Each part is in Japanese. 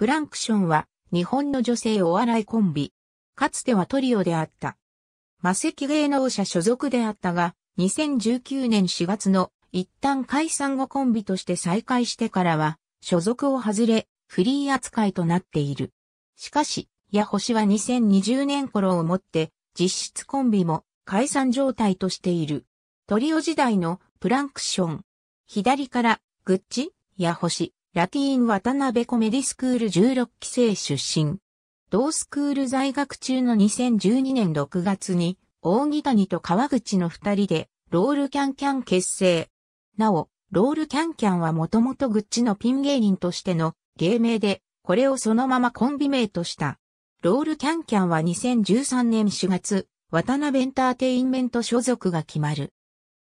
プランクションは日本の女性お笑いコンビ。かつてはトリオであった。魔石芸能者所属であったが、2019年4月の一旦解散後コンビとして再開してからは、所属を外れ、フリー扱いとなっている。しかし、ヤホシは2020年頃をもって、実質コンビも解散状態としている。トリオ時代のプランクション。左から、グッチ、ヤホシ。ラティーン渡辺コメディスクール16期生出身。同スクール在学中の2012年6月に、大木谷と川口の二人で、ロールキャンキャン結成。なお、ロールキャンキャンはもともとグッチのピン芸人としての芸名で、これをそのままコンビ名とした。ロールキャンキャンは2013年4月、渡辺エンターテインメント所属が決まる。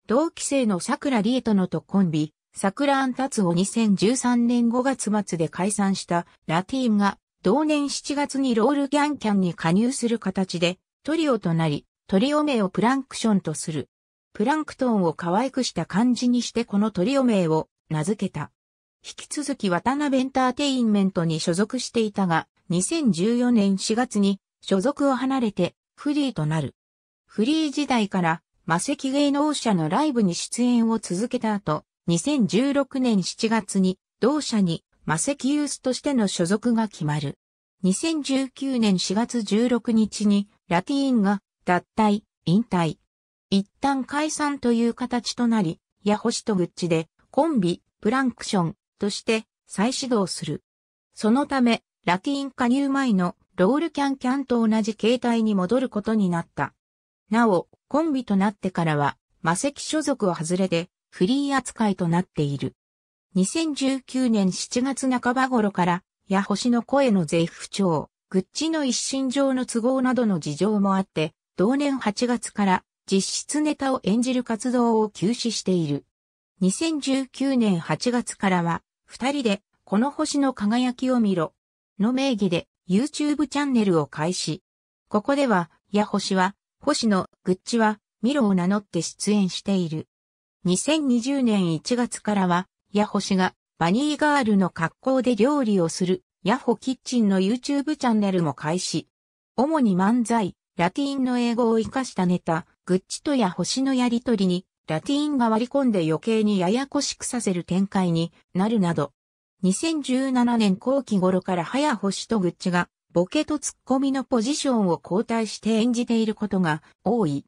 同期生の桜リエトノとコンビ、桜タツを2013年5月末で解散したラティーンが同年7月にロールギャンキャンに加入する形でトリオとなり、トリオ名をプランクションとする。プランクトンを可愛くした感じにしてこのトリオ名を名付けた。引き続き渡辺エンターテインメントに所属していたが、2014年4月に所属を離れてフリーとなる。フリー時代から魔石芸能者のライブに出演を続けた後、2016年7月に同社にマセキユースとしての所属が決まる。2019年4月16日にラティーンが脱退、引退。一旦解散という形となり、ヤホシとグッチでコンビ、プランクションとして再始動する。そのため、ラティーン加入前のロールキャンキャンと同じ形態に戻ることになった。なお、コンビとなってからは、マセキ所属を外れて、フリー扱いとなっている。2019年7月半ば頃から、や星の声の税不調、グッチの一心上の都合などの事情もあって、同年8月から実質ネタを演じる活動を休止している。2019年8月からは、二人で、この星の輝きを見ろ、の名義で YouTube チャンネルを開始。ここでは、や星は、星のグッチは、ミロを名乗って出演している。2020年1月からは、ヤホ氏がバニーガールの格好で料理をする、ヤホキッチンの YouTube チャンネルも開始。主に漫才、ラティーンの英語を活かしたネタ、グッチとヤホシのやりとりに、ラティーンが割り込んで余計にややこしくさせる展開になるなど、2017年後期頃から早星とグッチが、ボケとツッコミのポジションを交代して演じていることが多い。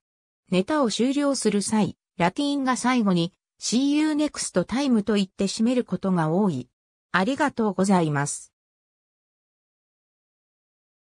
ネタを終了する際、ラティンが最後に See you next time と言って締めることが多い。ありがとうございます。